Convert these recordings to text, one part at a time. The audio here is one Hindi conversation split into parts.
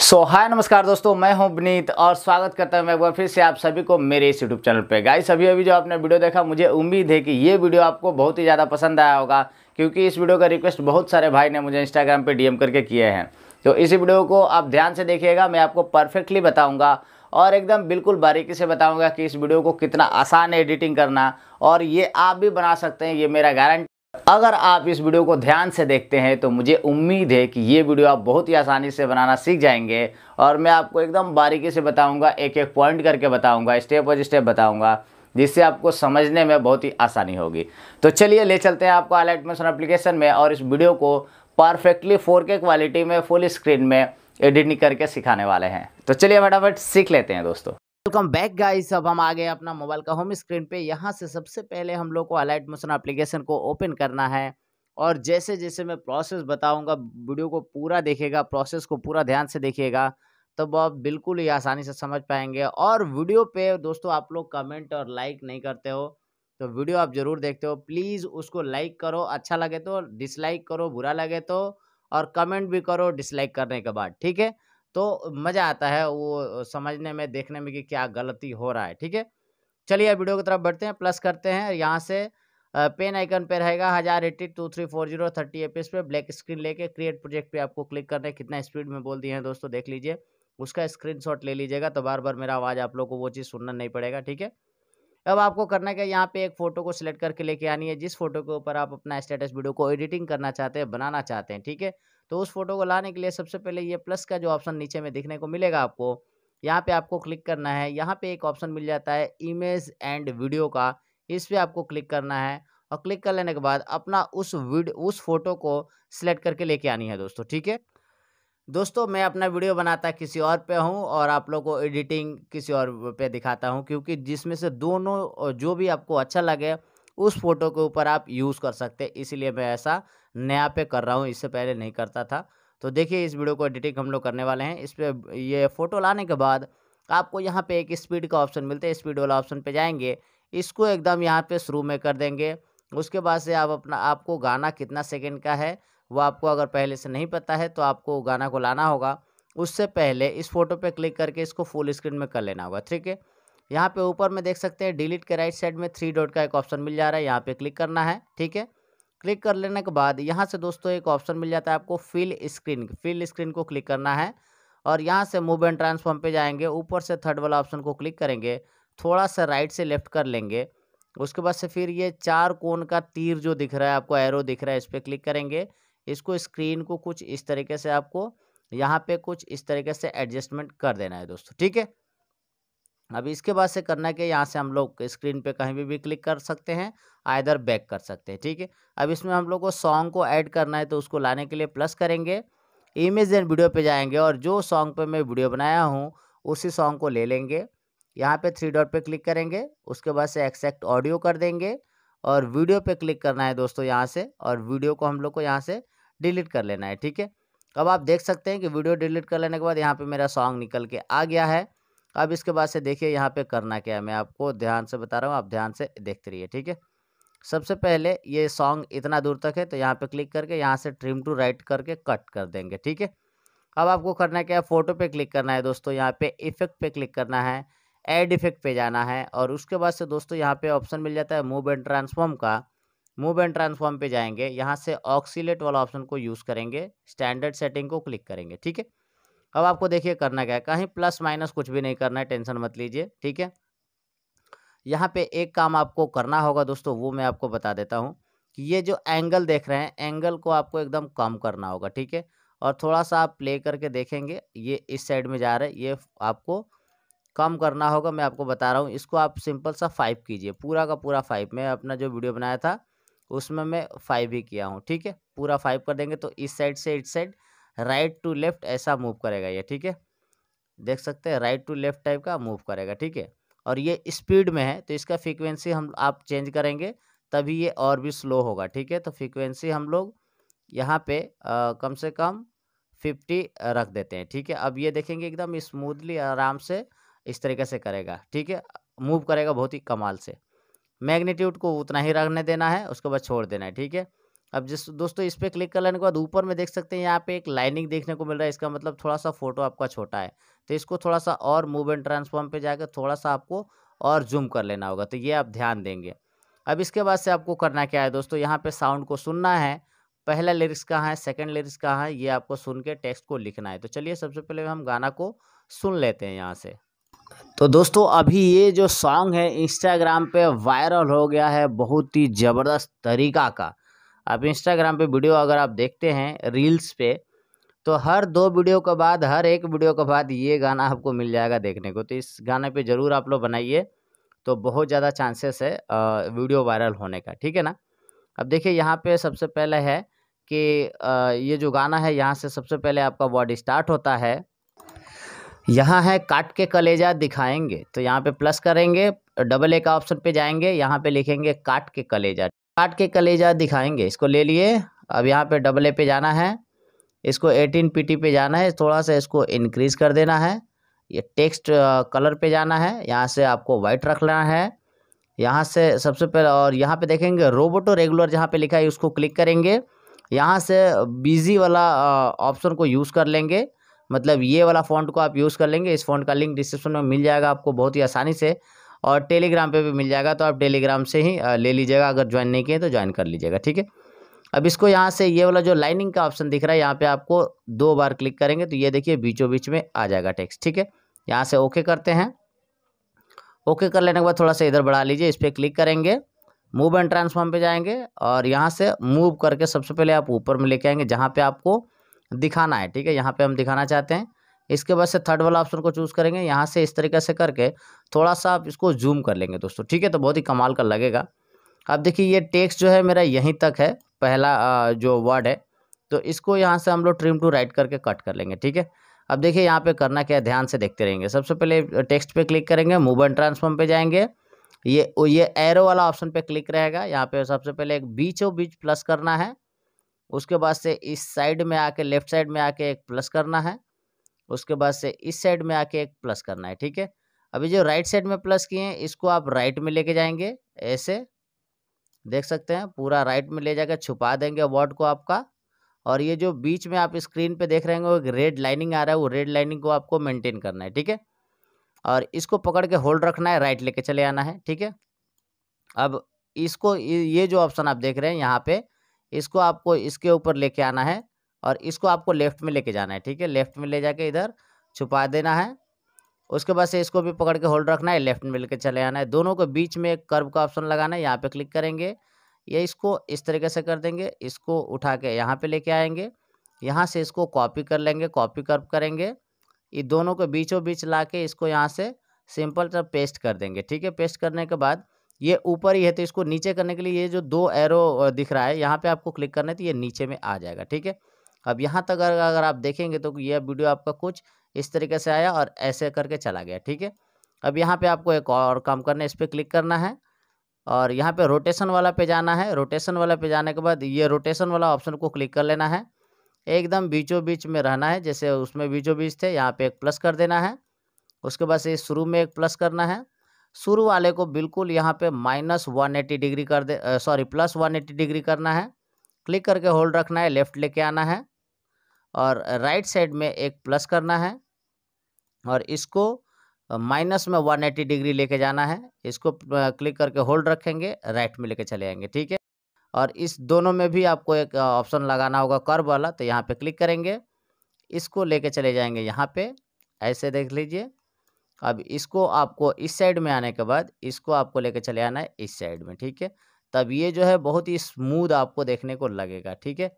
सो so, हाय नमस्कार दोस्तों मैं हूं विनीत और स्वागत करता हूं एक बार फिर से आप सभी को मेरे इस यूट्यूब चैनल पे गाइस अभी अभी जो आपने वीडियो देखा मुझे उम्मीद है कि ये वीडियो आपको बहुत ही ज़्यादा पसंद आया होगा क्योंकि इस वीडियो का रिक्वेस्ट बहुत सारे भाई ने मुझे इंस्टाग्राम पर डी करके किए हैं तो इस वीडियो को आप ध्यान से देखिएगा मैं आपको परफेक्टली बताऊँगा और एकदम बिल्कुल बारीकी से बताऊँगा कि इस वीडियो को कितना आसान है एडिटिंग करना और ये आप भी बना सकते हैं ये मेरा गारंटी अगर आप इस वीडियो को ध्यान से देखते हैं तो मुझे उम्मीद है कि ये वीडियो आप बहुत ही आसानी से बनाना सीख जाएंगे और मैं आपको एकदम बारीकी से बताऊंगा एक एक पॉइंट करके बताऊंगा स्टेप बाई स्टेप बताऊंगा जिससे आपको समझने में बहुत ही आसानी होगी तो चलिए ले चलते हैं आपको हाईलाइट मोशन एप्लीकेशन में और इस वीडियो को परफेक्टली फोर क्वालिटी में फुल स्क्रीन में एडिटिंग करके सिखाने वाले हैं तो चलिए फटाफट सीख लेते हैं दोस्तों वेलकम बैक गाइस अब हम आ गए अपना मोबाइल का होम स्क्रीन पे यहाँ से सबसे पहले हम लोग को अलाइट मोशन एप्लीकेशन को ओपन करना है और जैसे जैसे मैं प्रोसेस बताऊंगा वीडियो को पूरा देखेगा प्रोसेस को पूरा ध्यान से देखिएगा तब आप बिल्कुल ही आसानी से समझ पाएंगे और वीडियो पे दोस्तों आप लोग कमेंट और लाइक नहीं करते हो तो वीडियो आप ज़रूर देखते हो प्लीज़ उसको लाइक करो अच्छा लगे तो डिसलाइक करो बुरा लगे तो और कमेंट भी करो डिसलाइक करने के बाद ठीक है तो मज़ा आता है वो समझने में, देखने में कि क्या गलती हो रहा है, ठीक है? चलिए वीडियो की तरफ बढ़ते हैं, प्लस करते हैं यहाँ से पेन आइकन पे रहेगा हजार eighty two three four zero thirty FPS पे ब्लैक स्क्रीन लेके क्रिएट प्रोजेक्ट पे आपको क्लिक करना है, कितना स्पीड में बोल दिए हैं दोस्तों देख लीजिए। उसका स्क्रीनशॉट ले लीजिएगा तो बार-बार मेरा आवाज़ आप लोग को वो चीज़ सुनना नहीं पड़ेगा, ठीक है? अब आपको करना क्या यहाँ पे एक फोटो को सिलेक्ट करके लेके आनी है जिस फोटो के ऊपर आप अपना स्टेटस वीडियो को एडिटिंग करना चाहते हैं बनाना चाहते हैं ठीक है तो उस फोटो को लाने के लिए सबसे पहले ये प्लस का जो ऑप्शन नीचे में दिखने को मिलेगा आपको यहाँ पे आपको क्लिक करना है यहाँ पे एक ऑप्शन मिल जाता है इमेज एंड वीडियो का इस पर आपको क्लिक करना है और क्लिक कर लेने के बाद अपना उस वीडियो उस फोटो को सिलेक्ट करके लेके आनी है दोस्तों ठीक है दोस्तों मैं अपना वीडियो बनाता किसी और पे हूँ और आप लोग को एडिटिंग किसी और पे दिखाता हूँ क्योंकि जिसमें से दोनों जो भी आपको अच्छा लगे उस फोटो के ऊपर आप यूज़ कर सकते इसीलिए मैं ऐसा नया पे कर रहा हूँ इससे पहले नहीं करता था तो देखिए इस वीडियो को एडिटिंग हम लोग करने वाले हैं इस पर ये फ़ोटो लाने के बाद आपको यहाँ पर एक स्पीड का ऑप्शन मिलता है स्पीड वाला ऑप्शन पर जाएंगे इसको एकदम यहाँ पर शुरू में कर देंगे उसके बाद से आप अपना आपको गाना कितना सेकेंड का है वो आपको अगर पहले से नहीं पता है तो आपको गाना को लाना होगा उससे पहले इस फोटो पे क्लिक करके इसको फुल स्क्रीन में कर लेना होगा ठीक है यहाँ पे ऊपर में देख सकते हैं डिलीट के राइट साइड में थ्री डॉट का एक ऑप्शन मिल जा रहा है यहाँ पे क्लिक करना है ठीक है क्लिक कर लेने के बाद यहाँ से दोस्तों एक ऑप्शन मिल जाता है आपको फिल स्क्रीन फिल स्क्रीन को क्लिक करना है और यहाँ से मूव एंड ट्रांसफॉर्म पर जाएंगे ऊपर से थर्ड वाला ऑप्शन को क्लिक करेंगे थोड़ा सा राइट से लेफ्ट कर लेंगे उसके बाद से फिर ये चार कोण का तीर जो दिख रहा है आपको एरो दिख रहा है इस पर क्लिक करेंगे इसको स्क्रीन को कुछ इस तरीके से आपको यहाँ पे कुछ इस तरीके से एडजस्टमेंट कर देना है दोस्तों ठीक है अब इसके बाद से करना है कि यहाँ से हम लोग स्क्रीन पे कहीं भी भी क्लिक कर सकते हैं आइधर बैक कर सकते हैं ठीक है अब इसमें हम लोग को सॉन्ग को ऐड करना है तो उसको लाने के लिए प्लस करेंगे इमेज एंड वीडियो पे जाएंगे और जो सॉन्ग पे मैं वीडियो बनाया हूँ उसी सॉन्ग को ले लेंगे यहाँ पे थ्री डॉट पे क्लिक करेंगे उसके बाद से एक्सैक्ट ऑडियो कर देंगे और वीडियो पे क्लिक करना है दोस्तों यहाँ से और वीडियो को हम लोग को यहाँ से डिलीट कर लेना है ठीक है अब आप देख सकते हैं कि वीडियो डिलीट कर लेने के बाद यहाँ पे मेरा सॉन्ग निकल के आ गया है अब इसके बाद से देखिए यहाँ पे करना क्या है मैं आपको ध्यान से बता रहा हूँ आप ध्यान से देखते रहिए ठीक है सबसे पहले ये सॉन्ग इतना दूर तक है तो यहाँ पे क्लिक करके यहाँ से ट्रिम टू राइट करके कट कर देंगे ठीक है अब आपको करना क्या है फ़ोटो पे क्लिक करना है दोस्तों यहाँ पे इफेक्ट पे क्लिक करना है एड इफेक्ट पे जाना है और उसके बाद से दोस्तों यहाँ पे ऑप्शन मिल जाता है मूव एंड ट्रांसफॉर्म का मूव एंड ट्रांसफॉर्म पे जाएंगे यहाँ से ऑक्सीलेट वाला ऑप्शन को यूज़ करेंगे स्टैंडर्ड सेटिंग को क्लिक करेंगे ठीक है अब आपको देखिए करना क्या है कहीं प्लस माइनस कुछ भी नहीं करना है टेंशन मत लीजिए ठीक है यहाँ पे एक काम आपको करना होगा दोस्तों वो मैं आपको बता देता हूँ कि ये जो एंगल देख रहे हैं एंगल को आपको एकदम कम करना होगा ठीक है और थोड़ा सा आप प्ले करके देखेंगे ये इस साइड में जा रहे हैं ये आपको कम करना होगा मैं आपको बता रहा हूँ इसको आप सिंपल सा फाइव कीजिए पूरा का पूरा फाइव मैं अपना जो वीडियो बनाया था उसमें मैं फाइव ही किया हूँ ठीक है पूरा फाइव कर देंगे तो इस साइड से इस साइड राइट टू लेफ्ट ऐसा मूव करेगा ये ठीक है देख सकते हैं राइट टू लेफ्ट टाइप का मूव करेगा ठीक है और ये स्पीड में है तो इसका फ्रीक्वेंसी हम आप चेंज करेंगे तभी ये और भी स्लो होगा ठीक है तो फ्रीक्वेंसी हम लोग यहाँ पे आ, कम से कम फिफ्टी रख देते हैं ठीक है अब ये देखेंगे एकदम स्मूथली आराम से इस तरीके से करेगा ठीक है मूव करेगा बहुत ही कमाल से मैग्नीट्यूड को उतना ही रखने देना है उसके बाद छोड़ देना है ठीक है अब जिस दोस्तों इस पर क्लिक कर लेने के बाद ऊपर में देख सकते हैं यहाँ पे एक लाइनिंग देखने को मिल रहा है इसका मतलब थोड़ा सा फोटो आपका छोटा है तो इसको थोड़ा सा और मूव एंड ट्रांसफॉर्म पे जाकर थोड़ा सा आपको और जूम कर लेना होगा तो ये आप ध्यान देंगे अब इसके बाद से आपको करना क्या है दोस्तों यहाँ पर साउंड को सुनना है पहला लिरिक्स कहाँ है सेकेंड लिरिक्स कहाँ है ये आपको सुन के टेक्स्ट को लिखना है तो चलिए सबसे पहले हम गाना को सुन लेते हैं यहाँ से तो दोस्तों अभी ये जो सॉन्ग है इंस्टाग्राम पे वायरल हो गया है बहुत ही ज़बरदस्त तरीका का आप इंस्टाग्राम पे वीडियो अगर आप देखते हैं रील्स पे तो हर दो वीडियो के बाद हर एक वीडियो के बाद ये गाना आपको मिल जाएगा देखने को तो इस गाने पे ज़रूर आप लोग बनाइए तो बहुत ज़्यादा चांसेस है वीडियो वायरल होने का ठीक है ना अब देखिए यहाँ पर सबसे पहले है कि ये जो गाना है यहाँ से सबसे पहले आपका वर्ड स्टार्ट होता है यहाँ है काट के कलेजा दिखाएंगे तो यहाँ पे प्लस करेंगे डबल ए का ऑप्शन पे जाएंगे यहाँ पे लिखेंगे काट के कलेजा काट के कलेजा दिखाएंगे इसको ले लिए अब यहाँ पे डबल ए पे जाना है इसको एटीन पी पे जाना है थोड़ा सा इसको इनक्रीज़ कर देना है ये टेक्स्ट कलर पे जाना है यहाँ से आपको वाइट रख लेना है यहाँ से सबसे पहले और यहाँ पे देखेंगे रोबोटो रेगुलर जहाँ पे लिखा है उसको क्लिक करेंगे यहाँ से बिजी वाला ऑप्शन को यूज़ कर लेंगे मतलब ये वाला फ़ॉन्ट को आप यूज़ कर लेंगे इस फ़ॉन्ट का लिंक डिस्क्रिप्शन में मिल जाएगा आपको बहुत ही आसानी से और टेलीग्राम पे भी मिल जाएगा तो आप टेलीग्राम से ही ले लीजिएगा अगर ज्वाइन नहीं किए तो ज्वाइन कर लीजिएगा ठीक है अब इसको यहाँ से ये वाला जो लाइनिंग का ऑप्शन दिख रहा है यहाँ पर आपको दो बार क्लिक करेंगे तो ये देखिए बीचों बीच में आ जाएगा टेक्स्ट ठीक है यहाँ से ओके करते हैं ओके कर लेने के बाद थोड़ा सा इधर बढ़ा लीजिए इस पर क्लिक करेंगे मूव एंड ट्रांसफॉर्म पे जाएंगे और यहाँ से मूव करके सबसे पहले आप ऊपर में लेके आएंगे जहाँ पे आपको दिखाना है ठीक है यहाँ पे हम दिखाना चाहते हैं इसके बाद से थर्ड वाला ऑप्शन को चूज़ करेंगे यहाँ से इस तरीके से करके थोड़ा सा आप इसको जूम कर लेंगे दोस्तों ठीक है तो बहुत ही कमाल का लगेगा अब देखिए ये टेक्स्ट जो है मेरा यहीं तक है पहला जो वर्ड है तो इसको यहाँ से हम लोग ट्रिम टू राइट करके कट कर लेंगे ठीक है अब देखिए यहाँ पे करना क्या है ध्यान से देखते रहेंगे सबसे पहले टेक्स्ट पर क्लिक करेंगे मूव एंड ट्रांसफॉर्म पर जाएंगे ये ये एरो वाला ऑप्शन पे क्लिक रहेगा यहाँ पे सबसे पहले एक बीच ओ बीच प्लस करना है उसके बाद से इस साइड में आके लेफ्ट साइड में आके एक प्लस करना है उसके बाद से इस साइड में आके एक प्लस करना है ठीक है अभी जो राइट साइड में प्लस किए हैं इसको आप राइट में लेके जाएंगे ऐसे देख सकते हैं पूरा राइट में ले जाकर छुपा देंगे वर्ड को आपका और ये जो बीच में आप स्क्रीन पे देख रहे हैं वो एक रेड लाइनिंग आ रहा है वो रेड लाइनिंग को आपको मेंटेन करना है ठीक है और इसको पकड़ के होल्ड रखना है राइट लेके चले आना है ठीक है अब इसको ये जो ऑप्शन आप देख रहे हैं यहाँ पे इसको आपको इसके ऊपर लेके आना है और इसको आपको लेफ्ट में लेके जाना है ठीक है लेफ्ट में ले जाके इधर छुपा देना है उसके बाद से इसको भी पकड़ के होल्ड रखना है लेफ्ट में लेके चले आना है दोनों को बीच में एक कर्व का ऑप्शन लगाना है यहाँ पे क्लिक करेंगे या इसको इस तरीके से कर देंगे इसको उठा के यहाँ पे लेके आएंगे यहाँ से इसको कॉपी कर लेंगे कॉपी कर्व करेंगे ये दोनों को बीचों बीच ला के इसको यहाँ से सिंपल तरह पेस्ट कर देंगे ठीक है पेस्ट करने के बाद ये ऊपर ही है तो इसको नीचे करने के लिए ये जो दो एरो दिख रहा है यहाँ पे आपको क्लिक करना है तो ये नीचे में आ जाएगा ठीक है अब यहाँ तक अगर अगर आप देखेंगे तो यह वीडियो आपका कुछ इस तरीके से आया और ऐसे करके चला गया ठीक है अब यहाँ पे आपको एक और काम करना है इस पर क्लिक करना है और यहाँ पे रोटेशन वाला पे जाना है रोटेशन वाला पे जाने के बाद ये रोटेशन वाला ऑप्शन को क्लिक कर लेना है एकदम बीचों बीच में रहना है जैसे उसमें बीचों बीच थे यहाँ पर एक प्लस कर देना है उसके बाद से शुरू में एक प्लस करना है शुरू वाले को बिल्कुल यहाँ पे माइनस वन एट्टी डिग्री कर दे sorry plus one eighty degree करना है क्लिक करके होल्ड रखना है लेफ्ट लेके आना है और राइट साइड में एक प्लस करना है और इसको माइनस में वन एट्टी डिग्री लेके जाना है इसको क्लिक करके होल्ड रखेंगे राइट में लेके चले जाएंगे ठीक है और इस दोनों में भी आपको एक ऑप्शन लगाना होगा कर वाला तो यहाँ पर क्लिक करेंगे इसको लेके चले जाएंगे यहाँ पे ऐसे देख लीजिए अब इसको आपको इस साइड में आने के बाद इसको आपको लेकर चले आना है इस साइड में ठीक है तब ये जो है बहुत ही स्मूद आपको देखने को लगेगा ठीक है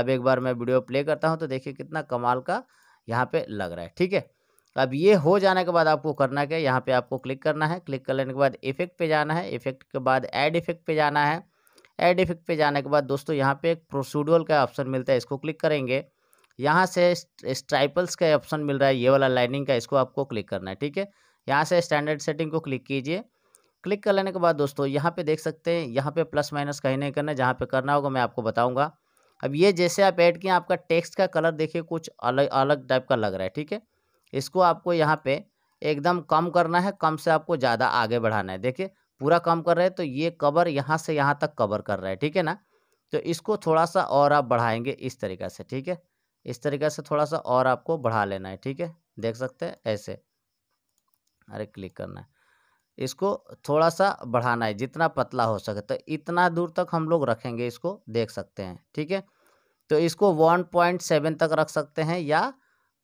अब एक बार मैं वीडियो प्ले करता हूँ तो देखिए कितना कमाल का यहाँ पे लग रहा है ठीक है अब ये हो जाने के बाद आपको करना क्या यहाँ पे आपको क्लिक करना है क्लिक कर लेने के बाद इफेक्ट पे जाना है इफेक्ट के बाद ऐड इफेक्ट पे जाना है ऐड इफेक्ट पे जाने के बाद दोस्तों यहाँ पे एक प्रोसीडुअल का ऑप्शन मिलता है इसको क्लिक करेंगे यहाँ से स्ट्राइपल्स का ऑप्शन मिल रहा है ये वाला लाइनिंग का इसको आपको क्लिक करना है ठीक है यहाँ से स्टैंडर्ड सेटिंग को क्लिक कीजिए क्लिक कर लेने के बाद दोस्तों यहाँ पे देख सकते हैं यहाँ पे प्लस माइनस कहीं नहीं करना जहाँ पे करना होगा मैं आपको बताऊँगा अब ये जैसे आप ऐड किए आपका टेक्स्ट का कलर देखिए कुछ अलग अलग टाइप का लग रहा है ठीक है इसको आपको यहाँ पे एकदम कम करना है कम से आपको ज़्यादा आगे बढ़ाना है देखिए पूरा कम कर रहे हैं तो ये कवर यहाँ से यहाँ तक कवर कर रहा है ठीक है ना तो इसको थोड़ा सा और आप बढ़ाएंगे इस तरीका से ठीक है इस तरीके से थोड़ा सा और आपको बढ़ा लेना है ठीक है देख सकते हैं ऐसे अरे क्लिक करना है इसको थोड़ा सा बढ़ाना है जितना पतला हो सके तो इतना दूर तक हम लोग रखेंगे इसको देख सकते हैं ठीक है तो इसको वन पॉइंट सेवन तक रख सकते हैं या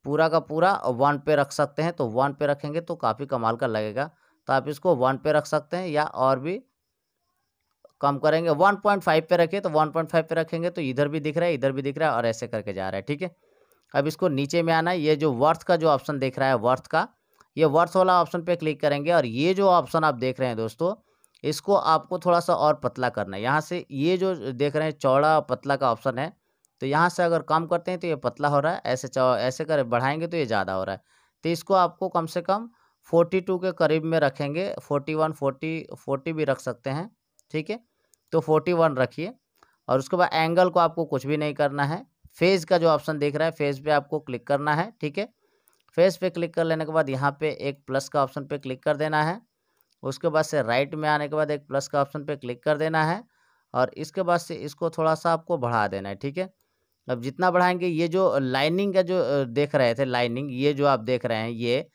पूरा का पूरा वन पे रख सकते हैं तो वन पे रखेंगे तो काफ़ी कमाल का लगेगा तो आप इसको वन पे रख सकते हैं या और भी कम करेंगे 1.5 पे रखे तो 1.5 पे रखेंगे तो इधर भी दिख रहा है इधर भी दिख रहा है और ऐसे करके जा रहा है ठीक है अब इसको नीचे में आना है ये जो वर्थ का जो ऑप्शन देख रहा है वर्थ का ये वर्थ वाला ऑप्शन पे क्लिक करेंगे और ये जो ऑप्शन आप देख रहे हैं दोस्तों इसको आपको थोड़ा सा और पतला करना है यहाँ से ये जो देख रहे हैं चौड़ा पतला का ऑप्शन है तो यहाँ से अगर कम करते हैं तो ये पतला हो रहा है ऐसे ऐसे कर बढ़ाएंगे तो ये ज़्यादा हो रहा है तो इसको आपको कम से कम फोर्टी टू के करीब में रखेंगे फोर्टी वन फोर्टी भी रख सकते हैं ठीक है तो फोर्टी वन रखिए और उसके बाद एंगल को आपको कुछ भी नहीं करना है फेज़ का जो ऑप्शन देख रहा है फेज़ पे आपको क्लिक करना है ठीक है फेज़ पे क्लिक कर लेने के बाद यहाँ पे एक प्लस का ऑप्शन पे क्लिक कर देना है उसके बाद से राइट में आने के बाद एक प्लस का ऑप्शन पे क्लिक कर देना है और इसके बाद से इसको थोड़ा सा आपको बढ़ा देना है ठीक है अब जितना बढ़ाएंगे ये जो लाइनिंग का जो देख रहे थे लाइनिंग ये जो आप देख रहे हैं ये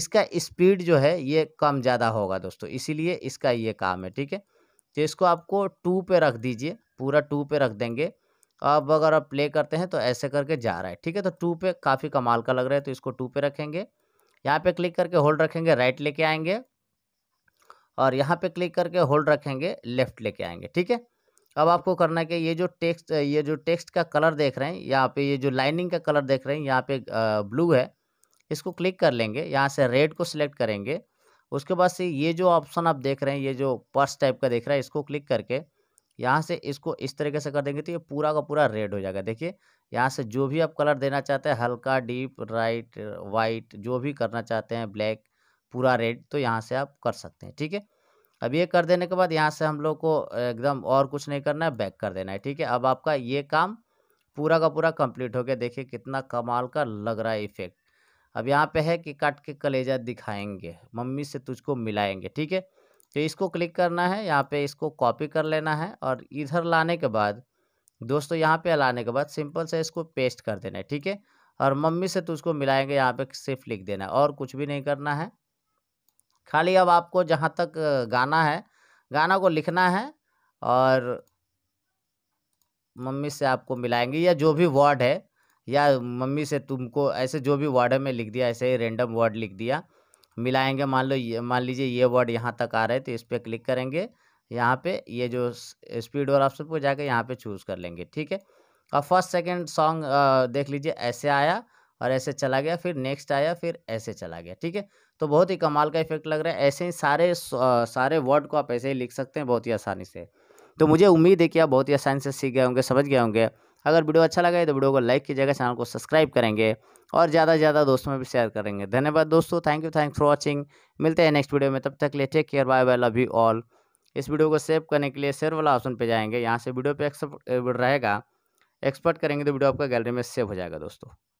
इसका स्पीड जो है ये कम ज़्यादा होगा दोस्तों इसीलिए इसका ये काम है ठीक है तो इसको आपको टू पे रख दीजिए पूरा टू पे रख देंगे अब अगर आप प्ले करते हैं तो ऐसे करके जा रहा है ठीक है तो टू पे काफ़ी कमाल का लग रहा है तो इसको टू पे रखेंगे यहाँ पे क्लिक करके होल्ड रखेंगे राइट लेके आएंगे और यहाँ पे क्लिक करके होल्ड रखेंगे लेफ्ट लेके आएंगे ठीक है अब आपको करना है कि ये जो टेक्स्ट ये जो टेक्स्ट का कलर देख रहे हैं यहाँ पे ये जो लाइनिंग का कलर देख रहे हैं यहाँ पे ब्लू है इसको क्लिक कर लेंगे यहाँ से रेड को सिलेक्ट करेंगे उसके बाद से ये जो ऑप्शन आप देख रहे हैं ये जो पर्स टाइप का देख रहा है इसको क्लिक करके यहाँ से इसको इस तरीके से कर देंगे तो ये पूरा का पूरा रेड हो जाएगा देखिए यहाँ से जो भी आप कलर देना चाहते हैं हल्का डीप राइट वाइट जो भी करना चाहते हैं ब्लैक पूरा रेड तो यहाँ से आप कर सकते हैं ठीक है अब ये कर देने के बाद यहाँ से हम लोग को एकदम और कुछ नहीं करना है बैक कर देना है ठीक है अब आपका ये काम पूरा का पूरा कंप्लीट हो गया देखिए कितना कमाल का लग रहा है इफेक्ट अब यहाँ पे है कि काट के कलेजा दिखाएंगे मम्मी से तुझको मिलाएंगे ठीक है तो इसको क्लिक करना है यहाँ पे इसको कॉपी कर लेना है और इधर लाने के बाद दोस्तों यहाँ पे लाने के बाद सिंपल से इसको पेस्ट कर देना है ठीक है और मम्मी से तुझको मिलाएंगे यहाँ पे सिर्फ लिख देना है और कुछ भी नहीं करना है खाली अब आपको जहाँ तक गाना है गाना को लिखना है और मम्मी से आपको मिलाएंगे या जो भी वर्ड है या मम्मी से तुमको ऐसे जो भी वर्ड है मैं लिख दिया ऐसे ही रेंडम वर्ड लिख दिया मिलाएंगे मान लो ये मान लीजिए ये वर्ड यहाँ तक आ रहे तो इस पर क्लिक करेंगे यहाँ पे ये जो स्पीड और ऑप्शन पर जाकर यहाँ पे चूज़ कर लेंगे ठीक है और फर्स्ट सेकंड सॉन्ग देख लीजिए ऐसे आया और ऐसे चला गया फिर नेक्स्ट आया फिर ऐसे चला गया ठीक है तो बहुत ही कमाल का इफेक्ट लग रहा है ऐसे ही सारे सारे वर्ड को आप ऐसे ही लिख सकते हैं बहुत ही आसानी से तो मुझे उम्मीद है कि आप बहुत ही आसानी से सीख गए होंगे समझ गए होंगे अगर वीडियो अच्छा लगा है तो वीडियो को लाइक कीजिएगा चैनल को सब्सक्राइब करेंगे और ज़्यादा से ज़्यादा दोस्तों में भी शेयर करेंगे धन्यवाद दोस्तों thank you thanks for watching मिलते हैं नेक्स्ट वीडियो में तब तक ले take care bye bye love you all इस वीडियो को सेव करने के लिए शेयर वाला ऑप्शन पे जाएंगे यहाँ से वीडियो पर एक्सपर्ट रहेगा एक्सपर्ट करेंगे तो वीडियो आपका गैलरी में सेव हो जाएगा दोस्तों